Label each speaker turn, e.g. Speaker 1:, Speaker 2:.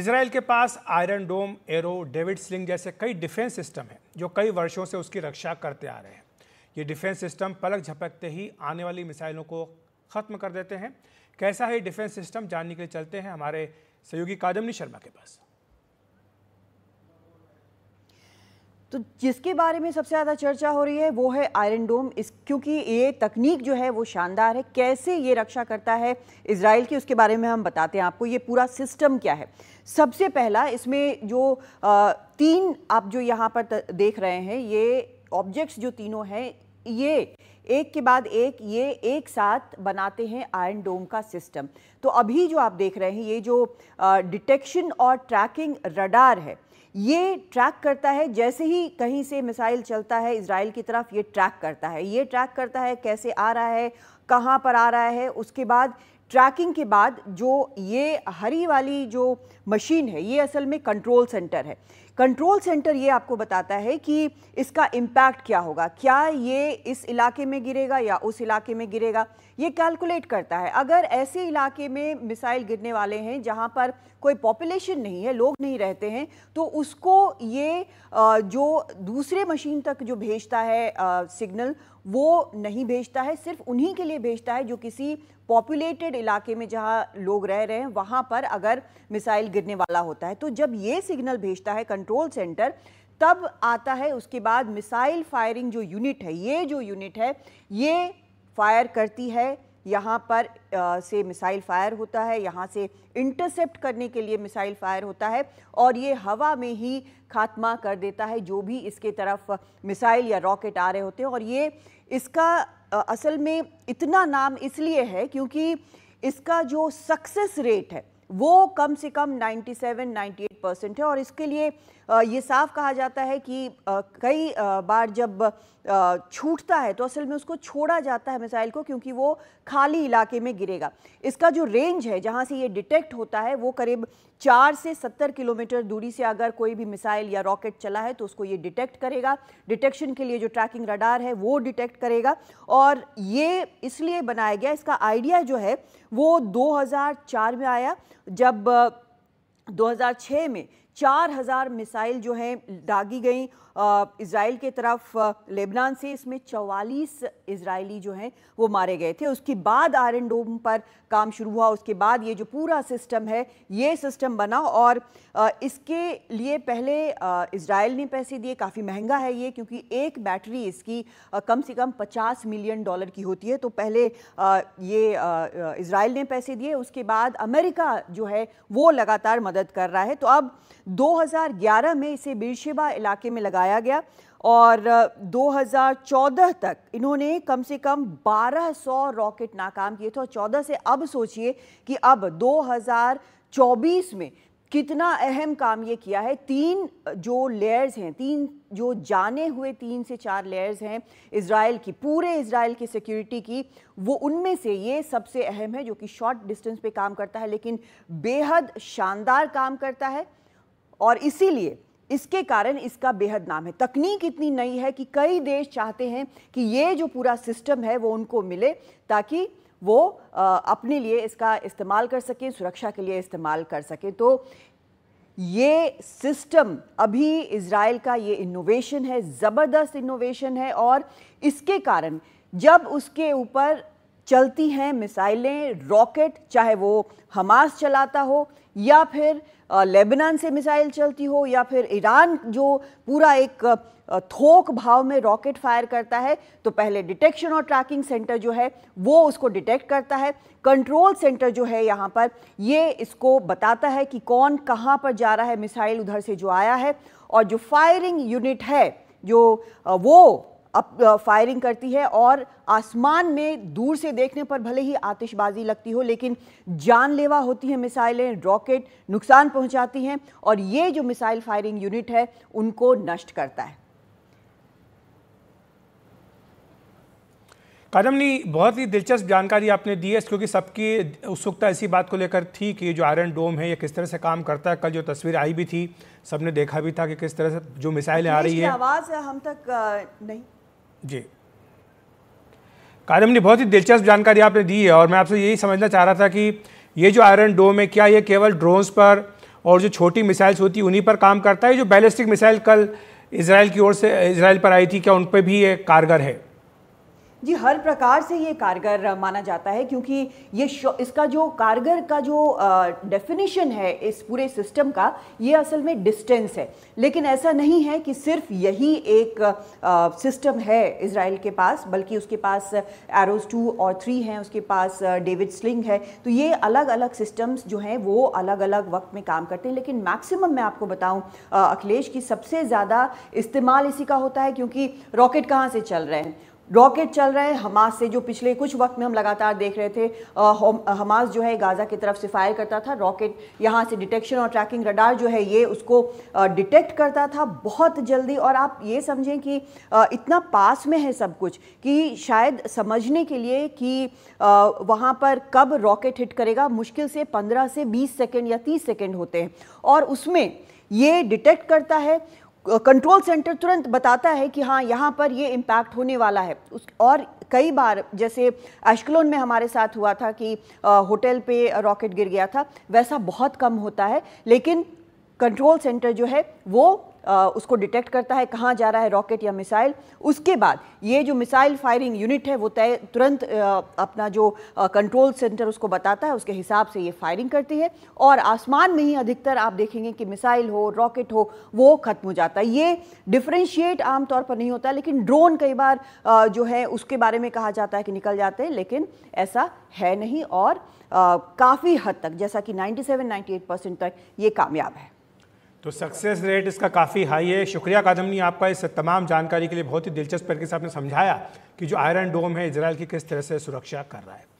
Speaker 1: Israel के पास Iron Dome Arrow David sling जैसे कई डिफेंस सिस्टम हैं जो कई वर्षों से उसकी रक्षा करते आ रहे हैं ये डिफेंस सिस्टम पलक झपकते ही आने वाली मिसाइलों को ख़त्म कर देते हैं कैसा है डिफेंस सिस्टम जानने के लिए चलते हैं हमारे सहयोगी कादम्बनी शर्मा के पास
Speaker 2: तो जिसके बारे में सबसे ज़्यादा चर्चा हो रही है वो है आयरन डोम इस क्योंकि ये तकनीक जो है वो शानदार है कैसे ये रक्षा करता है इसराइल की उसके बारे में हम बताते हैं आपको ये पूरा सिस्टम क्या है सबसे पहला इसमें जो आ, तीन आप जो यहाँ पर देख रहे हैं ये ऑब्जेक्ट्स जो तीनों हैं ये एक के बाद एक ये एक साथ बनाते हैं आयरन डोम का सिस्टम तो अभी जो आप देख रहे हैं ये जो डिटेक्शन और ट्रैकिंग रडार है ये ट्रैक करता है जैसे ही कहीं से मिसाइल चलता है इसराइल की तरफ ये ट्रैक करता है ये ट्रैक करता है कैसे आ रहा है कहाँ पर आ रहा है उसके बाद ट्रैकिंग के बाद जो ये हरी वाली जो मशीन है ये असल में कंट्रोल सेंटर है कंट्रोल सेंटर ये आपको बताता है कि इसका इम्पैक्ट क्या होगा क्या ये इस इलाके में गिरेगा या उस इलाके में गिरेगा ये कैलकुलेट करता है अगर ऐसे इलाके में मिसाइल गिरने वाले हैं जहाँ पर कोई पॉपुलेशन नहीं है लोग नहीं रहते हैं तो उसको ये जो दूसरे मशीन तक जो भेजता है सिग्नल वो नहीं भेजता है सिर्फ उन्हीं के लिए भेजता है जो किसी पॉपुलेटेड इलाके में जहाँ लोग रह रहे हैं वहाँ पर अगर मिसाइल गिरने वाला होता है तो जब ये सिग्नल भेजता है कंट्रोल सेंटर तब आता है उसके बाद मिसाइल फायरिंग जो यूनिट है ये जो यूनिट है ये फायर करती है यहाँ पर आ, से मिसाइल फायर होता है यहाँ से इंटरसेप्ट करने के लिए मिसाइल फायर होता है और ये हवा में ही खात्मा कर देता है जो भी इसके तरफ मिसाइल या रॉकेट आ रहे होते हैं और ये इसका आ, असल में इतना नाम इसलिए है क्योंकि इसका जो सक्सेस रेट है वो कम से कम 97, 98 परसेंट है और इसके लिए ये साफ कहा जाता है कि कई बार जब छूटता है तो असल में उसको छोड़ा जाता है मिसाइल को क्योंकि वो खाली इलाके में गिरेगा इसका जो रेंज है जहाँ से ये डिटेक्ट होता है वो करीब चार से सत्तर किलोमीटर दूरी से अगर कोई भी मिसाइल या रॉकेट चला है तो उसको ये डिटेक्ट करेगा डिटेक्शन के लिए जो ट्रैकिंग रडार है वो डिटेक्ट करेगा और ये इसलिए बनाया गया इसका आइडिया जो है वो 2004 में आया जब 2006 में चार हज़ार मिसाइल जो हैं दागी गई इसराइल के तरफ लेबनान से इसमें चवालीस इसराइली जो हैं वो मारे गए थे उसके बाद आर एन डोम पर काम शुरू हुआ उसके बाद ये जो पूरा सिस्टम है ये सिस्टम बना और इसके लिए पहले इसराइल ने पैसे दिए काफ़ी महंगा है ये क्योंकि एक बैटरी इसकी कम से कम पचास मिलियन डॉलर की होती है तो पहले ये इसराइल ने पैसे दिए उसके बाद अमेरिका जो है वो लगातार मदद कर रहा है तो अब 2011 में इसे बीरशेबा इलाके में लगाया गया और 2014 तक इन्होंने कम से कम 1200 रॉकेट नाकाम किए थे और 14 से अब सोचिए कि अब 2024 में कितना अहम काम ये किया है तीन जो लेयर्स हैं तीन जो जाने हुए तीन से चार लेयर्स हैं इसराइल की पूरे इसराइल की सिक्योरिटी की वो उनमें से ये सबसे अहम है जो कि शॉर्ट डिस्टेंस पे काम करता है लेकिन बेहद शानदार काम करता है और इसीलिए इसके कारण इसका बेहद नाम है तकनीक इतनी नई है कि कई देश चाहते हैं कि ये जो पूरा सिस्टम है वो उनको मिले ताकि वो अपने लिए इसका इस्तेमाल कर सकें सुरक्षा के लिए इस्तेमाल कर सकें तो ये सिस्टम अभी इसराइल का ये इनोवेशन है ज़बरदस्त इनोवेशन है और इसके कारण जब उसके ऊपर चलती हैं मिसाइलें रॉकेट चाहे वो हमास चलाता हो या फिर लेबनान से मिसाइल चलती हो या फिर ईरान जो पूरा एक थोक भाव में रॉकेट फायर करता है तो पहले डिटेक्शन और ट्रैकिंग सेंटर जो है वो उसको डिटेक्ट करता है कंट्रोल सेंटर जो है यहाँ पर ये इसको बताता है कि कौन कहाँ पर जा रहा है मिसाइल उधर से जो आया है और जो फायरिंग यूनिट है जो वो अप फायरिंग करती है और आसमान में दूर से देखने पर भले ही आतिशबाजी लगती हो लेकिन जानलेवा होती हैं मिसाइलें रॉकेट नुकसान पहुंचाती हैं और ये जो मिसाइल फायरिंग यूनिट है उनको नष्ट करता है
Speaker 1: कादमनी बहुत ही दिलचस्प जानकारी आपने दी है क्योंकि सबकी उत्सुकता इसी बात को लेकर थी कि जो आयरन डोम है ये किस तरह से काम करता है कल जो तस्वीर आई भी थी सबने देखा भी था कि किस तरह से जो मिसाइलें आ रही है
Speaker 2: आवाज़ हम तक नहीं
Speaker 1: जी कादम जी बहुत ही दिलचस्प जानकारी आपने दी है और मैं आपसे यही समझना चाह रहा था कि ये जो आयरन डोम है क्या ये केवल ड्रोन्स पर और जो छोटी मिसाइल्स होती है उन्हीं पर काम करता है जो बैलिस्टिक मिसाइल कल इसराइल की ओर से इसराइल पर आई थी क्या उन पर भी ये कारगर है
Speaker 2: जी हर प्रकार से ये कारगर माना जाता है क्योंकि ये इसका जो कारगर का जो डेफिनेशन है इस पूरे सिस्टम का ये असल में डिस्टेंस है लेकिन ऐसा नहीं है कि सिर्फ यही एक सिस्टम है इसराइल के पास बल्कि उसके पास एरोज टू और थ्री हैं उसके पास डेविड स्लिंग है तो ये अलग अलग सिस्टम्स जो हैं वो अलग अलग वक्त में काम करते हैं लेकिन मैक्सिमम मैं आपको बताऊँ अखिलेश की सबसे ज़्यादा इस्तेमाल इसी का होता है क्योंकि रॉकेट कहाँ से चल रहे हैं रॉकेट चल रहे हैं हमास से जो पिछले कुछ वक्त में हम लगातार देख रहे थे आ, हमास जो है गाज़ा की तरफ से फायर करता था रॉकेट यहाँ से डिटेक्शन और ट्रैकिंग रडार जो है ये उसको आ, डिटेक्ट करता था बहुत जल्दी और आप ये समझें कि आ, इतना पास में है सब कुछ कि शायद समझने के लिए कि वहाँ पर कब रॉकेट हिट करेगा मुश्किल से पंद्रह से बीस सेकेंड या तीस सेकेंड होते हैं और उसमें ये डिटेक्ट करता है कंट्रोल सेंटर तुरंत बताता है कि हाँ यहाँ पर ये इम्पैक्ट होने वाला है उस और कई बार जैसे एश्कलोन में हमारे साथ हुआ था कि आ, होटल पे रॉकेट गिर गया था वैसा बहुत कम होता है लेकिन कंट्रोल सेंटर जो है वो उसको डिटेक्ट करता है कहाँ जा रहा है रॉकेट या मिसाइल उसके बाद ये जो मिसाइल फायरिंग यूनिट है वो तय तुरंत अपना जो कंट्रोल सेंटर उसको बताता है उसके हिसाब से ये फायरिंग करती है और आसमान में ही अधिकतर आप देखेंगे कि मिसाइल हो रॉकेट हो वो ख़त्म हो जाता है ये डिफ्रेंशिएट आमतौर पर नहीं होता लेकिन ड्रोन कई बार जो है उसके बारे में कहा जाता है कि निकल जाते हैं लेकिन ऐसा है नहीं और काफ़ी हद तक जैसा कि नाइन्टी सेवन परसेंट तक ये कामयाब है
Speaker 1: तो सक्सेस रेट इसका काफ़ी हाई है शुक्रिया कादमनी आपका इस तमाम जानकारी के लिए बहुत ही दिलचस्प तरीके से आपने समझाया कि जो आयरन डोम है इसराइल की किस तरह से सुरक्षा कर रहा है